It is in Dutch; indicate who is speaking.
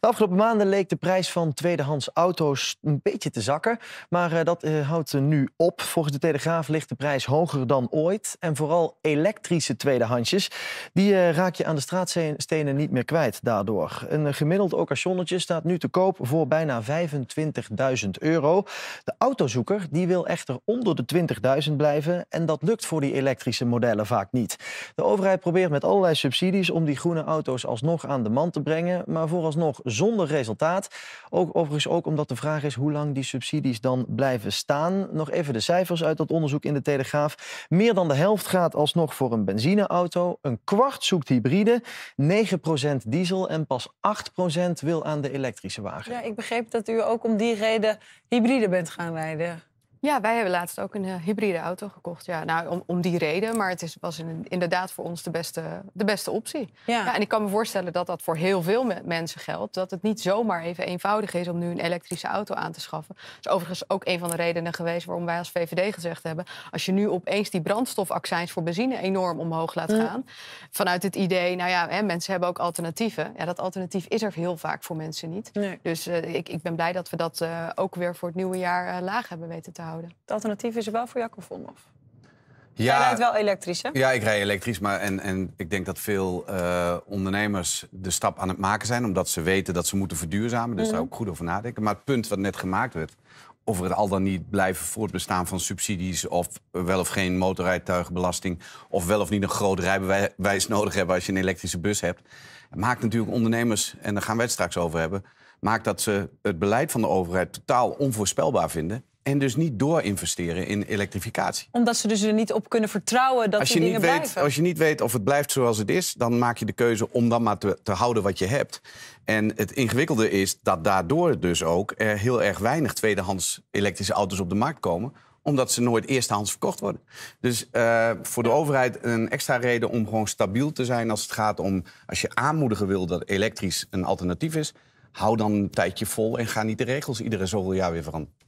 Speaker 1: De afgelopen maanden leek de prijs van tweedehands auto's een beetje te zakken. Maar eh, dat eh, houdt nu op. Volgens de Telegraaf ligt de prijs hoger dan ooit. En vooral elektrische tweedehandsjes, die eh, raak je aan de straatstenen niet meer kwijt daardoor. Een gemiddeld occasionetje staat nu te koop voor bijna 25.000 euro. De autozoeker die wil echter onder de 20.000 blijven. En dat lukt voor die elektrische modellen vaak niet. De overheid probeert met allerlei subsidies om die groene auto's alsnog aan de man te brengen. Maar vooralsnog zonder resultaat. Ook overigens ook omdat de vraag is hoe lang die subsidies dan blijven staan. Nog even de cijfers uit dat onderzoek in de Telegraaf. Meer dan de helft gaat alsnog voor een benzineauto. Een kwart zoekt hybride, 9% diesel en pas 8% wil aan de elektrische wagen.
Speaker 2: Ja, ik begreep dat u ook om die reden hybride bent gaan rijden. Ja, wij hebben laatst ook een eh, hybride auto gekocht. Ja, nou, om, om die reden, maar het is, was inderdaad voor ons de beste, de beste optie. Ja. en ik kan me voorstellen dat dat voor heel veel mensen geldt. Dat het niet zomaar even eenvoudig is om nu een elektrische auto aan te schaffen. Dat is overigens ook een van de redenen geweest waarom wij als VVD gezegd hebben... als je nu opeens die brandstofaccijns voor benzine enorm omhoog laat mm. gaan... vanuit het idee, nou ja, hè, mensen hebben ook alternatieven. Ja, dat alternatief is er heel vaak voor mensen niet. Dus eh, ik, ik ben blij dat we dat eh, ook weer voor het nieuwe jaar laag hebben weten te houden. Het alternatief is er wel voor Jacobon, of?
Speaker 3: Ja, Jij rijdt wel elektrisch, hè? Ja, ik rijd elektrisch. Maar en, en ik denk dat veel eh, ondernemers de stap aan het maken zijn... omdat ze weten dat ze moeten verduurzamen. Dus daar mhm. ook goed over nadenken. Maar het punt wat net gemaakt werd... of het al dan niet blijven voortbestaan van subsidies... of wel of geen motorrijtuigenbelasting... of wel of niet een groot rijbewijs nodig hebben als je een elektrische bus hebt... maakt natuurlijk ondernemers, en daar gaan we het straks over hebben... maakt dat ze het beleid van de overheid totaal onvoorspelbaar vinden... En dus niet doorinvesteren in elektrificatie.
Speaker 2: Omdat ze dus er niet op kunnen vertrouwen dat als je niet weet, Als je
Speaker 3: niet weet of het blijft zoals het is... dan maak je de keuze om dan maar te, te houden wat je hebt. En het ingewikkelde is dat daardoor dus ook... heel erg weinig tweedehands elektrische auto's op de markt komen omdat ze nooit eerstehands verkocht worden. Dus eh, voor de overheid een extra reden om gewoon stabiel te zijn als het gaat om. Als je aanmoedigen wil dat elektrisch een alternatief is, hou dan een tijdje vol en ga niet de regels iedere zoveel jaar weer veranderen.